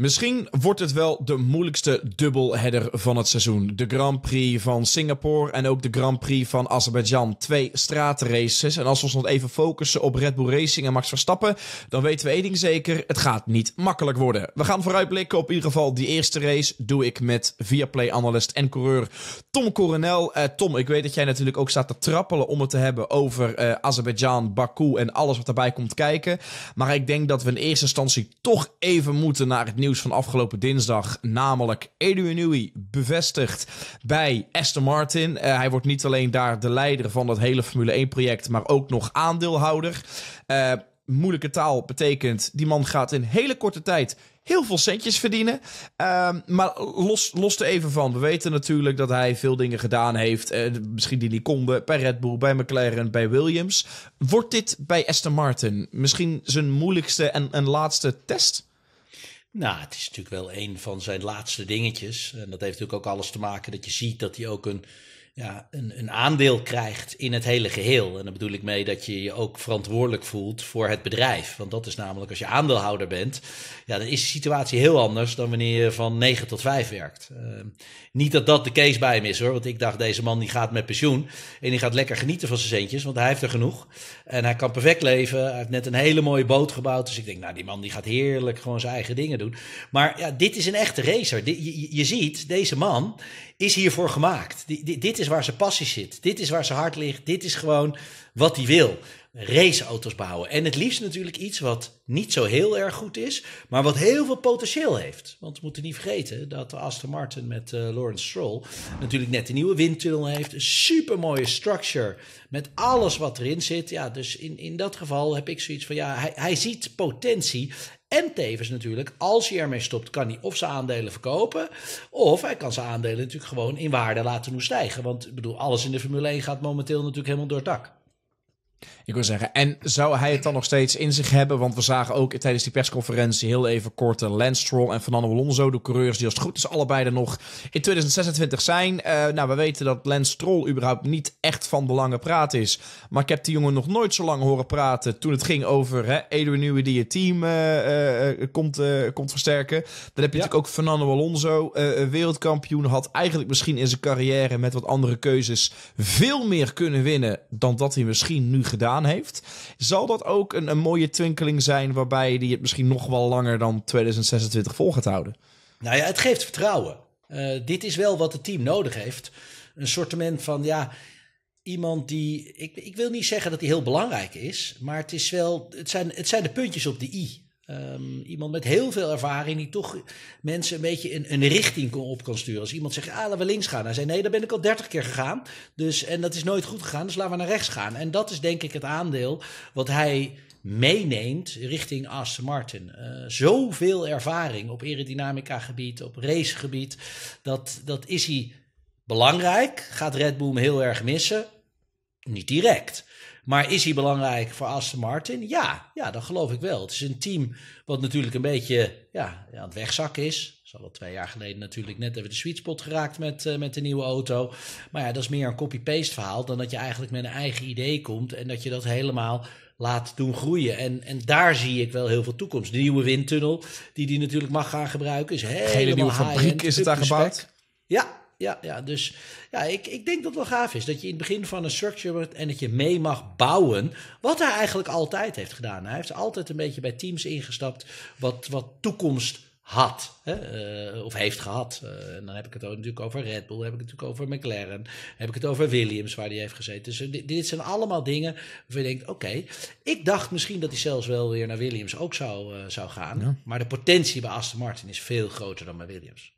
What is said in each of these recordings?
Misschien wordt het wel de moeilijkste dubbelheader van het seizoen. De Grand Prix van Singapore en ook de Grand Prix van Azerbeidzjan. Twee straatraces. En als we ons nog even focussen op Red Bull Racing en Max Verstappen, dan weten we één ding zeker: het gaat niet makkelijk worden. We gaan vooruitblikken op in ieder geval die eerste race. Doe ik met Viaplay analyst en coureur Tom Coronel. Eh, Tom, ik weet dat jij natuurlijk ook staat te trappelen om het te hebben over eh, Azerbeidzjan, Baku en alles wat daarbij komt kijken. Maar ik denk dat we in eerste instantie toch even moeten naar het nieuws van afgelopen dinsdag. Namelijk Adrian Newey bevestigd bij Aston Martin. Eh, hij wordt niet alleen daar de leider van dat hele Formule 1 project, maar ook nog aandeelhouder. Eh, moeilijke taal betekent, die man gaat in hele korte tijd heel veel centjes verdienen. Ehm, maar los, los er even van. We weten natuurlijk dat hij veel dingen gedaan heeft. Uh, misschien die niet konden. Bij Red Bull, bij McLaren, bij Williams. Wordt dit bij Aston Martin misschien zijn moeilijkste en, en laatste test? Nou, het is natuurlijk wel een van zijn laatste dingetjes. En dat heeft natuurlijk ook alles te maken dat je ziet dat hij ook een ja, een, een aandeel krijgt in het hele geheel. En dan bedoel ik mee dat je je ook verantwoordelijk voelt voor het bedrijf. Want dat is namelijk als je aandeelhouder bent, ja, dan is de situatie heel anders dan wanneer je van 9 tot 5 werkt. Ehm, niet dat dat de case bij hem is hoor, want ik dacht deze man die gaat met pensioen en die gaat lekker genieten van zijn centjes, want hij heeft er genoeg. En hij kan perfect leven, hij heeft net een hele mooie boot gebouwd. Dus ik denk, nou die man die gaat heerlijk gewoon zijn eigen dingen doen. Maar ja, dit is een echte racer. Je, je, je ziet, deze man is hiervoor gemaakt. dit is waar zijn passie zit. Dit is waar zijn hart ligt. Dit is gewoon wat hij wil. Raceauto's bouwen. En het liefst natuurlijk iets wat niet zo heel erg goed is, maar wat heel veel potentieel heeft. Want we moeten niet vergeten dat Aston Martin met uh, Lawrence Stroll natuurlijk net de nieuwe windtunnel heeft. Een super mooie structure met alles wat erin zit. Ja, dus in, in dat geval heb ik zoiets van ja, hij, hij ziet potentie en tevens natuurlijk, als hij ermee stopt, kan hij of zijn aandelen verkopen. Of hij kan zijn aandelen natuurlijk gewoon in waarde laten doen stijgen. Want ik bedoel, alles in de Formule 1 gaat momenteel natuurlijk helemaal door het dak. Ik wil zeggen, en zou hij het dan nog steeds in zich hebben? Want we zagen ook tijdens die persconferentie heel even kort eh, Lance Stroll en Fernando Alonso, de coureurs die als het goed is allebei er nog in 2026 zijn. Eh, nou, we weten dat Lance Stroll überhaupt niet echt van belangen praat is. Maar ik heb die jongen nog nooit zo lang horen praten toen het ging over hè, Edwin Nieuwe die het team uh, uh, komt, komt versterken. Dan heb je natuurlijk ook Fernando Alonso, wereldkampioen, had eigenlijk misschien in zijn carrière met wat andere keuzes veel meer kunnen winnen dan dat hij misschien nu gedaan heeft. Zal dat ook een, een mooie twinkeling zijn waarbij hij het misschien nog wel langer dan 2026 vol gaat houden? Nou ja, het geeft vertrouwen. Eh, dit is wel wat het team nodig heeft. Een sortiment van ja, iemand die. Ik, ik wil niet zeggen dat hij heel belangrijk is, maar het, is wel, het, zijn, het zijn de puntjes op de i. Ehm, iemand met heel veel ervaring die toch mensen een beetje in een richting kon, op kan sturen. Als iemand zegt, ah, laten we links gaan. Hij zei, nee, daar ben ik al dertig keer gegaan. Dus, en dat is nooit goed gegaan, dus laten we naar rechts gaan. En dat is denk ik het aandeel wat hij meeneemt richting Aston Martin. Uh, zoveel ervaring op aerodynamica gebied, op racegebied. Dat, dat is hij belangrijk. Gaat Red Bull heel erg missen? Niet direct. Maar is hij belangrijk voor Aston Martin? Ja, ja, dat geloof ik wel. Het is een team wat natuurlijk een beetje ja, aan het wegzakken is. Ze hadden twee jaar geleden natuurlijk net even de sweet spot geraakt met, eh, met de nieuwe auto. Maar ja, dat is meer een copy-paste verhaal dan dat je eigenlijk met een eigen idee komt en dat je dat helemaal laat doen groeien. En, en daar zie ik wel heel veel toekomst. De nieuwe windtunnel, die die natuurlijk mag gaan gebruiken, is helemaal Hele nieuwe fabriek is het daar gebouwd. Ja, ja, ja. Dus ja, ik, ik denk dat het wel gaaf is. Dat je in het begin van een structure wordt en dat je mee mag bouwen. Wat hij eigenlijk altijd heeft gedaan. Hij heeft altijd een beetje bij teams ingestapt wat, wat toekomst had. Hè, eh, of heeft gehad. Eh, en dan heb ik het natuurlijk over Red Bull. Heb ik het natuurlijk over McLaren. Heb ik het over Williams waar hij heeft gezeten. Dus eh, dit, zijn allemaal dingen waar je denkt, oké. ik dacht misschien dat hij zelfs wel weer naar Williams ook zou, zou gaan. Ja. Maar de potentie bij Aston Martin is veel groter dan bij Williams.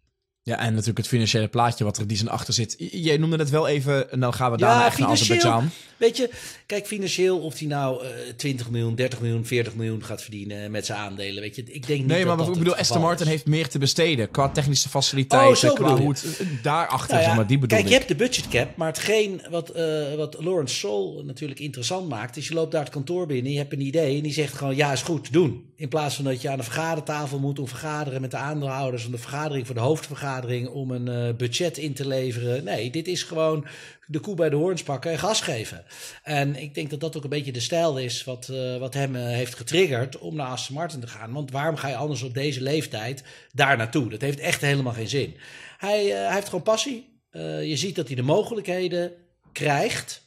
Ja, en natuurlijk het financiële plaatje wat er die zijn achter zit. Jij noemde het wel even, en dan gaan we daarna ja, echt naar Azerbeidzjan. Weet je, kijk, financieel, of hij nou uh, eh, 20 miljoen, 30 miljoen, 40 miljoen gaat verdienen eh, met zijn aandelen. Weet je, ik denk niet nee, maar dat ik bedoel, Esther Martin heeft meer te besteden qua technische faciliteiten, oh, qua eh, daarachter, nou maar, die bedoel Kijk, ik. je hebt de budget cap, maar hetgeen wat, wat Lawrence Sol natuurlijk interessant maakt, is je loopt daar het kantoor binnen, je hebt een idee en die zegt gewoon, ja, is goed, doen in plaats van dat je aan de vergadertafel moet om vergaderen met de aandeelhouders van de vergadering voor de hoofdvergadering om een eh, budget in te leveren. Nee, dit is gewoon de koe bij de hoorns pakken en gas geven. En ik denk dat dat ook een beetje de stijl is wat, eh, wat hem eh, heeft getriggerd om naar Aston Martin te gaan. Want waarom ga je anders op deze leeftijd daar naartoe? Dat heeft echt helemaal geen zin. Hij, hij heeft gewoon passie. je ziet dat hij de mogelijkheden krijgt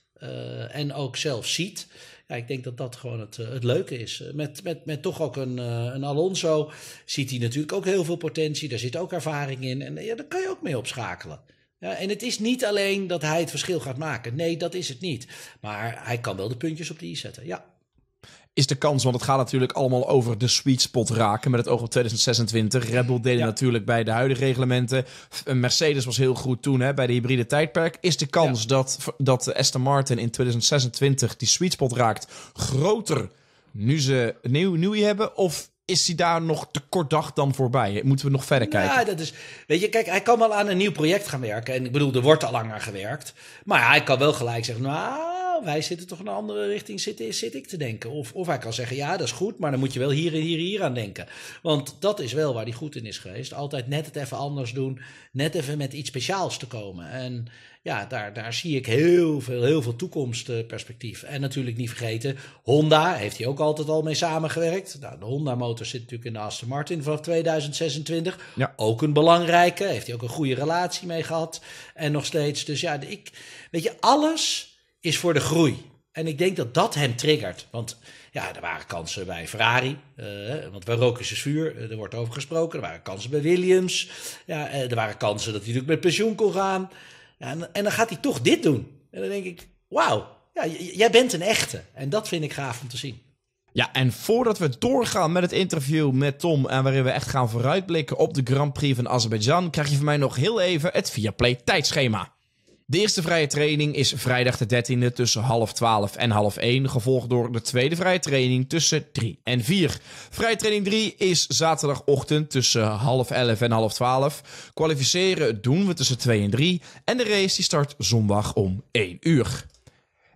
en ook zelf ziet ja, ik denk dat dat gewoon het, eh, het leuke is. Eh, met, met, met toch ook een, eh, een Alonso ziet hij natuurlijk ook heel veel potentie. Daar zit ook ervaring in. En ja, daar kan je ook mee opschakelen. Ja, en het is niet alleen dat hij het verschil gaat maken. Nee, dat is het niet. Maar hij kan wel de puntjes op de i zetten. Ja is de kans, want het gaat natuurlijk allemaal over de sweet spot raken met het oog op 2026. Red Bull deden natuurlijk bij de huidige reglementen. Eh, Mercedes was heel goed toen hè, bij de hybride tijdperk. Is de kans ja. dat, dat Aston Martin in 2026 die sweet spot raakt groter nu ze nieuw, nieuw hebben? Of is hij daar nog te kort dag dan voorbij? Moeten we nog verder kijken? Ja, dat is. Weet je, kijk, hij kan wel aan een nieuw project gaan werken. En ik bedoel, er wordt al langer gewerkt. Maar hij kan wel gelijk zeggen, nou wij zitten toch in een andere richting, zit, zit ik te denken. Of, of hij kan zeggen, ja, dat is goed, maar dan moet je wel hier en hier en hier aan denken. Want dat is wel waar hij goed in is geweest. Altijd net het even anders doen, net even met iets speciaals te komen. En ja, daar, daar zie ik heel veel, heel veel toekomstperspectief. En natuurlijk niet vergeten, Honda heeft hij ook altijd al mee samengewerkt. Nou, de Honda-motor zit natuurlijk in de Aston Martin vanaf 2026. Ja. Ook een belangrijke, heeft hij ook een goede relatie mee gehad. En nog steeds, dus ja, ik, weet je, alles is voor de groei. En ik denk dat dat hem triggert. Want ja, er waren kansen bij Ferrari. Eh, want bij roken is vuur, eh, er wordt over gesproken. Er waren kansen bij Williams. Ja, eh, er waren kansen dat hij natuurlijk met pensioen kon gaan. Ja, en, dan gaat hij toch dit doen. En dan denk ik, wauw, ja, jij bent een echte. En dat vind ik gaaf om te zien. Ja, en voordat we doorgaan met het interview met Tom... en waarin we echt gaan vooruitblikken op de Grand Prix van Azerbeidzjan... krijg je van mij nog heel even het Viaplay tijdschema. De eerste vrije training is vrijdag de 13e tussen half 12 en half 1, gevolgd door de tweede vrije training tussen 3 en 4. Vrije training 3 is zaterdagochtend tussen half 11 en half 12. Kwalificeren doen we tussen 2 en 3 en de race die start zondag om 1 uur.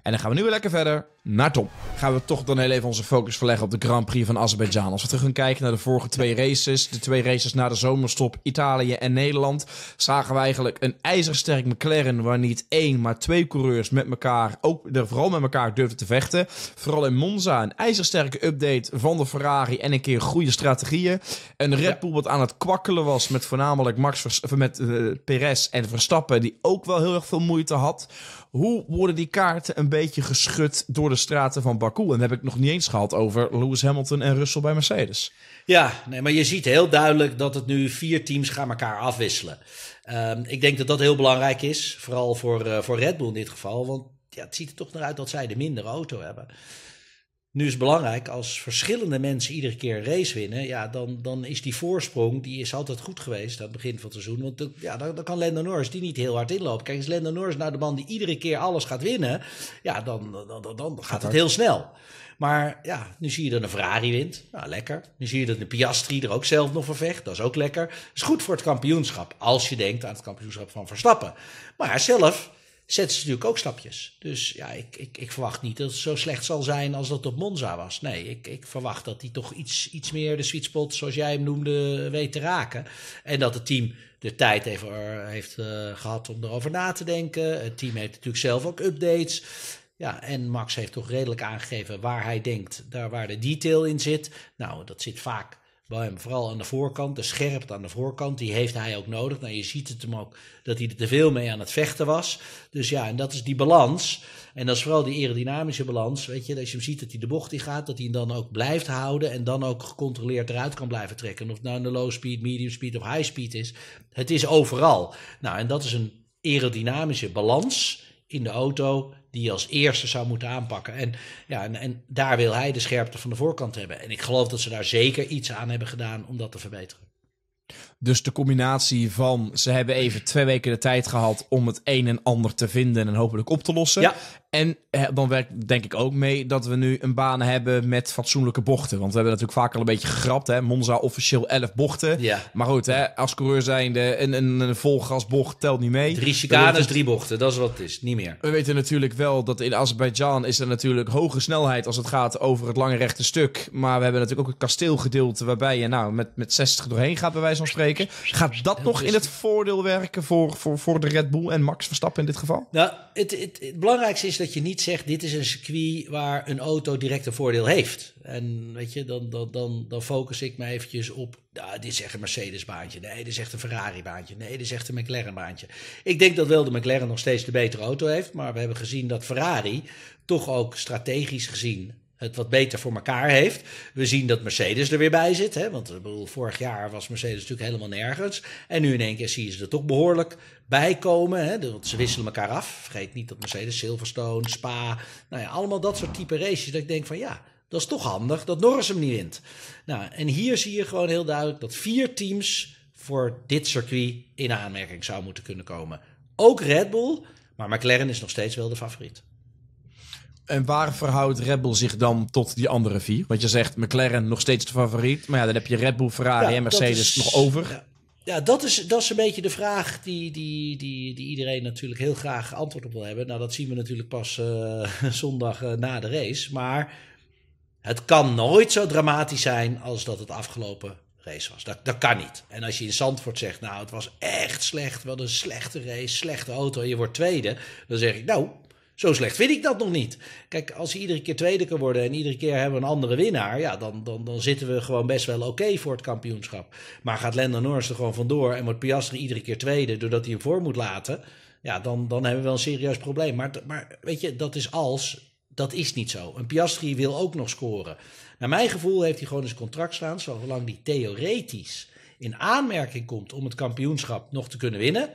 En dan gaan we nu weer lekker verder naar Tom. Gaan we toch dan heel even onze focus verleggen op de Grand Prix van Azerbeidzjan. Als we terug gaan kijken naar de vorige twee races, de twee races na de zomerstop, Italië en Nederland, zagen we eigenlijk een ijzersterk McLaren waar niet één, maar twee coureurs met elkaar, ook vooral met elkaar durfden te vechten. Vooral in Monza een ijzersterke update van de Ferrari en een keer goede strategieën. Een Red Bull wat aan het kwakkelen was met voornamelijk Max met eh, Perez en Verstappen, die ook wel heel erg veel moeite had. Hoe worden die kaarten een beetje geschud door de de straten van Baku. En heb ik nog niet eens gehad over Lewis Hamilton en Russell bij Mercedes. Ja, nee, maar je ziet heel duidelijk dat het nu vier teams gaan elkaar afwisselen. Ehm, ik denk dat dat heel belangrijk is, vooral voor, eh, voor Red Bull in dit geval. Want ja, het ziet er toch naar uit dat zij de minder auto hebben. Nu is het belangrijk, als verschillende mensen iedere keer een race winnen, ja, dan, dan is die voorsprong, die is altijd goed geweest aan het begin van het seizoen. Want ja, dan, kan Lando Norris die niet heel hard inlopen. Kijk, eens, Lando Norris nou de man die iedere keer alles gaat winnen, ja, dan, dan, dan, gaat, het heel snel. Maar ja, nu zie je dat een Ferrari wint. Nou, lekker. Nu zie je dat de Piastri er ook zelf nog voor vecht. Dat is ook lekker. is goed voor het kampioenschap. Als je denkt aan het kampioenschap van Verstappen. Maar zelf zetten ze natuurlijk ook stapjes. Dus ja, ik, ik, ik verwacht niet dat het zo slecht zal zijn als dat op Monza was. Nee, ik, ik verwacht dat hij toch iets, iets meer de sweet spot, zoals jij hem noemde, weet te raken. En dat het team de tijd eh, heeft, heeft eh, gehad om erover na te denken. Het team heeft natuurlijk zelf ook updates. Ja, en Max heeft toch redelijk aangegeven waar hij denkt, daar waar de detail in zit. Nou, dat zit vaak Vooral aan de voorkant, de scherpte aan de voorkant, die heeft hij ook nodig. Nou, je ziet het hem ook dat hij er te veel mee aan het vechten was. Dus ja, en dat is die balans. En dat is vooral die aerodynamische balans. Weet je, als je hem ziet dat hij de bocht in gaat, dat hij hem dan ook blijft houden en dan ook gecontroleerd eruit kan blijven trekken. Of het nou een low speed, medium speed of high speed is. Het is overal. Nou, en dat is een aerodynamische balans in de auto die als eerste zou moeten aanpakken. En, ja, en, en daar wil hij de scherpte van de voorkant hebben. En ik geloof dat ze daar zeker iets aan hebben gedaan om dat te verbeteren. Dus de combinatie van ze hebben even twee weken de tijd gehad om het een en ander te vinden en hopelijk op te lossen. Ja. En dan werkt denk ik ook mee dat we nu een baan hebben met fatsoenlijke bochten. Want we hebben natuurlijk vaak al een beetje gegrapt. Hè? Monza officieel 11 bochten. Ja. Maar goed, hè, als coureur zijnde een, een, een volgasbocht telt niet mee. Drie chicanes, drie bochten. Dat is wat het is. Niet meer. We weten natuurlijk wel dat in Azerbeidzjan is er natuurlijk hoge snelheid als het gaat over het lange rechte stuk. Maar we hebben natuurlijk ook het kasteelgedeelte waarbij je nou met, met 60 doorheen gaat bij wijze van spreken. Gaat dat nog in het voordeel werken voor, voor, voor de Red Bull en Max Verstappen in dit geval? Nou, het, het, het belangrijkste is dat je niet zegt: dit is een circuit waar een auto direct een voordeel heeft. En weet je, dan, dan, dan, dan focus ik me eventjes op: nou, dit is echt een Mercedes-baantje. Nee, dit is echt een Ferrari-baantje. Nee, dit is echt een McLaren-baantje. Ik denk dat wel de McLaren nog steeds de betere auto heeft. Maar we hebben gezien dat Ferrari toch ook strategisch gezien het wat beter voor elkaar heeft. We zien dat Mercedes er weer bij zit. Hè? Want bedoel, vorig jaar was Mercedes natuurlijk helemaal nergens. En nu in één keer zie je ze er toch behoorlijk bij komen. Hè? Want ze wisselen elkaar af. Vergeet niet dat Mercedes, Silverstone, Spa. Nou ja, allemaal dat soort type races. Dat ik denk van ja, dat is toch handig dat Norris hem niet wint. Nou, en hier zie je gewoon heel duidelijk dat vier teams voor dit circuit in aanmerking zou moeten kunnen komen. Ook Red Bull, maar McLaren is nog steeds wel de favoriet en waar verhoudt Red Bull zich dan tot die andere vier? Want je zegt McLaren nog steeds de favoriet. Maar ja, dan heb je Red Bull, Ferrari en Mercedes nog over. Ja, dat, is, dat is een beetje de vraag die, die, die, die iedereen natuurlijk heel graag antwoord op wil hebben. Nou, dat zien we natuurlijk pas eh, zondag eh, na de race. Maar het kan nooit zo dramatisch zijn als dat het afgelopen race was. Dat, dat kan niet. En als je in Zandvoort zegt, nou, het was echt slecht. Wat een slechte race, slechte auto. En je wordt tweede. Dan zeg ik, nou, zo slecht vind ik dat nog niet. Kijk, als hij iedere keer tweede kan worden en iedere keer hebben we een andere winnaar, ja, dan, dan, dan zitten we gewoon best wel oké voor het kampioenschap. Maar gaat Lando Norris er gewoon vandoor en wordt Piastri iedere keer tweede doordat hij hem voor moet laten, ja, dan, dan hebben we wel een serieus probleem. Maar, maar weet je, dat is als. Dat is niet zo. Een Piastri wil ook nog scoren. Naar mijn gevoel heeft hij gewoon eens contract staan, zolang die theoretisch in aanmerking komt om het kampioenschap nog te kunnen winnen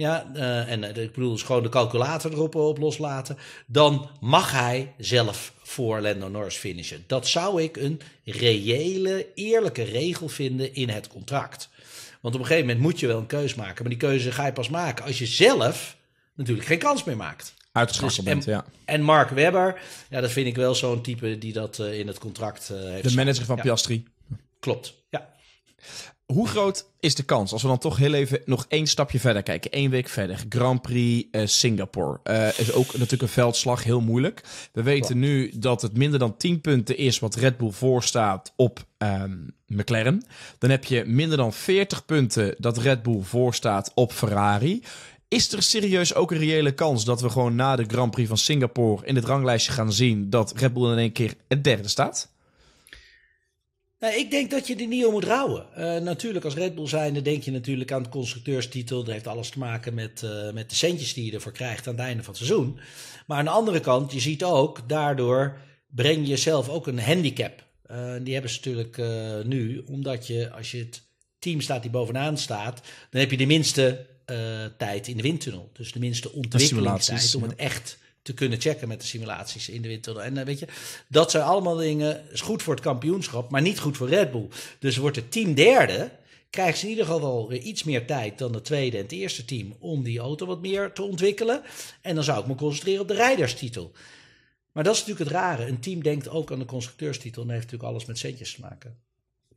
ja, eh, en eh, ik bedoel, dus gewoon de calculator erop op loslaten. Dan mag hij zelf voor Lando Norris finishen. Dat zou ik een reële, eerlijke regel vinden in het contract. Want op een gegeven moment moet je wel een keuze maken. Maar die keuze ga je pas maken als je zelf natuurlijk geen kans meer maakt. Uitgeschakeld dus, bent, en, ja. En Mark Webber, ja, dat vind ik wel zo'n type die dat eh, in het contract heeft. De manager van Piastri. Klopt, ja hoe groot is de kans als we dan toch heel even nog één stapje verder kijken? Eén week verder. Grand Prix eh, Singapore. Eh, is ook natuurlijk een veldslag heel moeilijk. We weten nu dat het minder dan 10 punten is wat Red Bull voorstaat op ehm, McLaren. Dan heb je minder dan 40 punten dat Red Bull voorstaat op Ferrari. Is er serieus ook een reële kans dat we gewoon na de Grand Prix van Singapore in het ranglijstje gaan zien dat Red Bull in één keer het derde staat? Nou, ik denk dat je de NIO moet rouwen. Eh, natuurlijk, als Red Bull zijnde denk je natuurlijk aan de constructeurstitel. Dat heeft alles te maken met, eh, met de centjes die je ervoor krijgt aan het einde van het seizoen. Maar aan de andere kant, je ziet ook, daardoor breng je jezelf ook een handicap. Uh, die hebben ze natuurlijk nu, omdat je als je het team staat die bovenaan staat, dan heb je de minste tijd in de windtunnel. Dus de minste ontwikkelingstijd om het echt te kunnen checken met de simulaties in de winter En eh, weet je, dat zijn allemaal dingen, is goed voor het kampioenschap, maar niet goed voor Red Bull. Dus wordt het team derde, krijgt ze in ieder geval wel iets meer tijd dan het tweede en het eerste team om die auto wat meer te ontwikkelen. En dan zou ik me concentreren op de rijderstitel. Maar dat is natuurlijk het rare. Een team denkt ook aan de constructeurstitel en heeft natuurlijk alles met centjes te maken.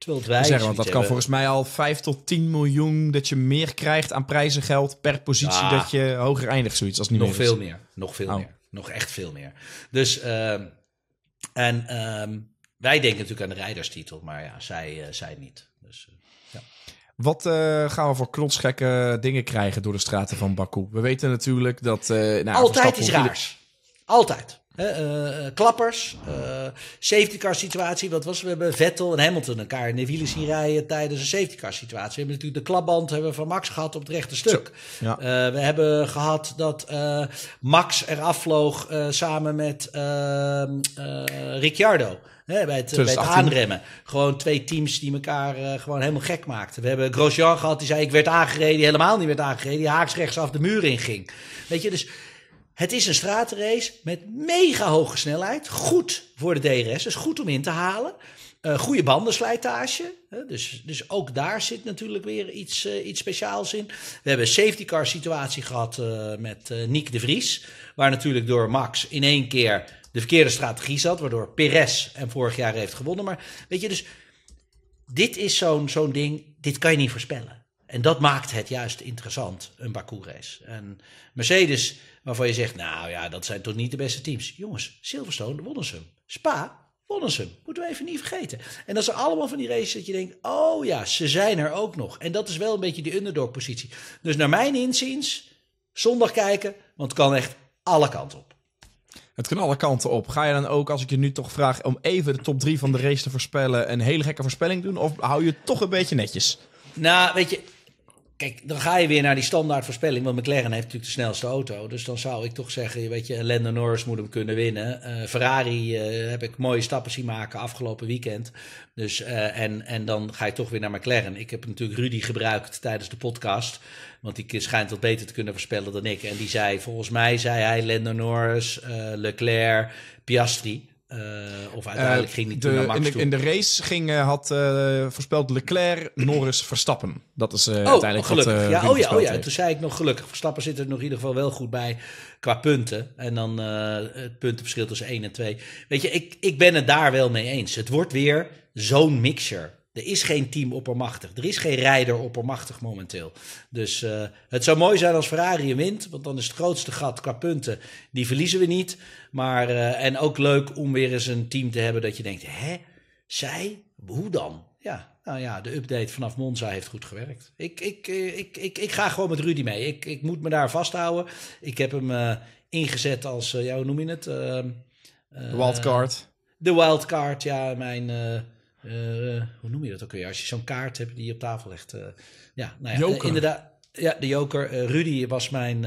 Terwijl wij zeggen, want dat kan volgens mij al 5 tot 10 miljoen dat je meer krijgt aan prijzengeld per positie dat je hoger eindigt, zoiets als niet Nog veel meer, nog veel oh. meer, nog echt veel meer. Dus ehm, en ehm, wij denken natuurlijk aan de rijderstitel, maar ja, zij, eh, zij niet. Dus, eh, Wat eh, gaan we voor knotsgekke dingen krijgen door de straten van Baku? We weten natuurlijk dat... Nou, Altijd iets raars. Altijd. Uh, klappers, uh, safety car situatie. Wat was We hebben Vettel en Hamilton elkaar in de wielen zien rijden tijdens een safety car situatie. We hebben natuurlijk de klapband hebben van Max gehad op het rechte stuk. Ja. we hebben gehad dat Max eraf vloog samen met ehm, Ricciardo. Hè, bij, het, bij, het, aanremmen. Gewoon twee teams die elkaar gewoon helemaal gek maakten. We hebben Grosjean gehad, die zei ik werd aangereden, helemaal niet werd aangereden. Die haaks rechtsaf de muur in ging. Weet je, dus het is een stratenrace met mega hoge snelheid. Goed voor de DRS, dus goed om in te halen. Eh, goede bandenslijtage. Hè? Dus, dus ook daar zit natuurlijk weer iets, eh, iets speciaals in. We hebben een safety car situatie gehad eh, met Nick de Vries. Waar natuurlijk door Max in één keer de verkeerde strategie zat. Waardoor Perez hem vorig jaar heeft gewonnen. Maar weet je, dus dit is zo'n zo'n ding. Dit kan je niet voorspellen. En dat maakt het juist interessant, een race. En Mercedes, waarvan je zegt, nou ja, dat zijn toch niet de beste teams. Jongens, Silverstone wonnen ze hem. Spa wonnen ze hem. Moeten we even niet vergeten. En dat zijn allemaal van die races dat je denkt, oh ja, ze zijn er ook nog. En dat is wel een beetje die underdog positie. Dus naar mijn inziens, zondag kijken, want het kan echt alle kanten op. Het kan alle kanten op. Ga je dan ook, als ik je nu toch vraag om even de top 3 van de race te voorspellen, een hele gekke voorspelling doen? Of hou je het toch een beetje netjes? Nou, weet je, Kijk, dan ga je weer naar die standaard voorspelling. Want McLaren heeft natuurlijk de snelste auto. Dus dan zou ik toch zeggen, weet je, Lando Norris moet hem kunnen winnen. Eh, Ferrari uh, heb ik mooie stappen zien maken afgelopen weekend. Dus, eh, en, en dan ga je toch weer naar McLaren. Ik heb natuurlijk Rudy gebruikt tijdens de podcast. Want die schijnt wat beter te kunnen voorspellen dan ik. En die zei, volgens mij zei hij Lando Norris, Leclerc, Piastri. Eh, of eh, uiteindelijk ging hij naar Max in de, in de race ging, eh, had voorspeld Leclerc, Norris, Verstappen. Dat is oh, uiteindelijk gelukkig. Wat, ja, oh, ja, oh ja, toen zei ik nog gelukkig. Verstappen zit er nog in ieder geval wel goed bij qua punten. En dan het puntenverschil tussen 1 en 2. Weet je, ik, ik ben het daar wel mee eens. Het wordt weer zo'n mixer. Er is geen team oppermachtig. Er is geen rijder oppermachtig momenteel. Dus eh, het zou mooi zijn als Ferrari hem wint. Want dan is het grootste gat qua punten. Die verliezen we niet. Maar, eh, en ook leuk om weer eens een team te hebben dat je denkt: hè, zij? Hoe dan? Ja, nou ja, de update vanaf Monza heeft goed gewerkt. Ik, ik, eh, ik, ik, ik ga gewoon met Rudy mee. Ik, ik moet me daar vasthouden. Ik heb hem ingezet als, ja, hoe noem je het? Ehm, de wildcard. De wildcard, ja, mijn eh, eh, hoe noem je dat ook weer? Als je zo'n kaart hebt die je op tafel legt. Eh, ja, nou ja, joker. inderdaad. Ja, de joker. Rudy was mijn,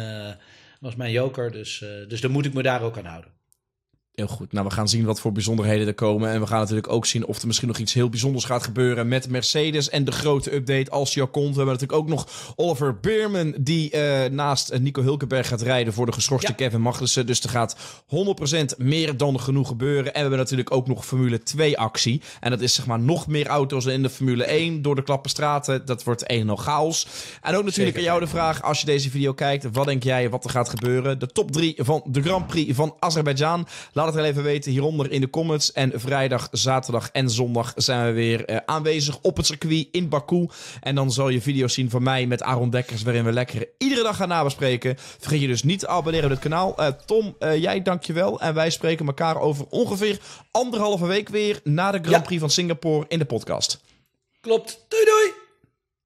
was mijn joker, dus, dus dan moet ik me daar ook aan houden. Heel goed. Nou, we gaan zien wat voor bijzonderheden er komen. En we gaan natuurlijk ook zien of er misschien nog iets heel bijzonders gaat gebeuren met Mercedes. En de grote update als je We hebben natuurlijk ook nog Oliver Beerman, die eh, naast eh, Nico Hulkenberg gaat rijden voor de geschorste Kevin Magnussen. Dus er gaat 100% meer dan genoeg gebeuren. En we hebben natuurlijk ook nog Formule 2 actie. En dat is zeg maar nog meer auto's dan in de Formule 1 door de klappe straten. Dat wordt een 0 chaos. En ook natuurlijk aan jou de vraag, als je deze video kijkt, wat denk jij wat er gaat gebeuren? De top 3 van de Grand Prix van Azerbeidzjan. Laat Laat het even weten hieronder in de comments. En vrijdag, zaterdag en zondag zijn we weer eh, aanwezig op het circuit in Baku. En dan zal je video's zien van mij met Aaron Dekkers, waarin we lekker iedere dag gaan nabespreken. Vergeet je dus niet te abonneren op het kanaal. Eh, Tom, Tom, eh, dank jij dankjewel. En wij spreken elkaar over ongeveer anderhalve week weer na de Grand Prix van Singapore in de podcast. Klopt. Doei doei!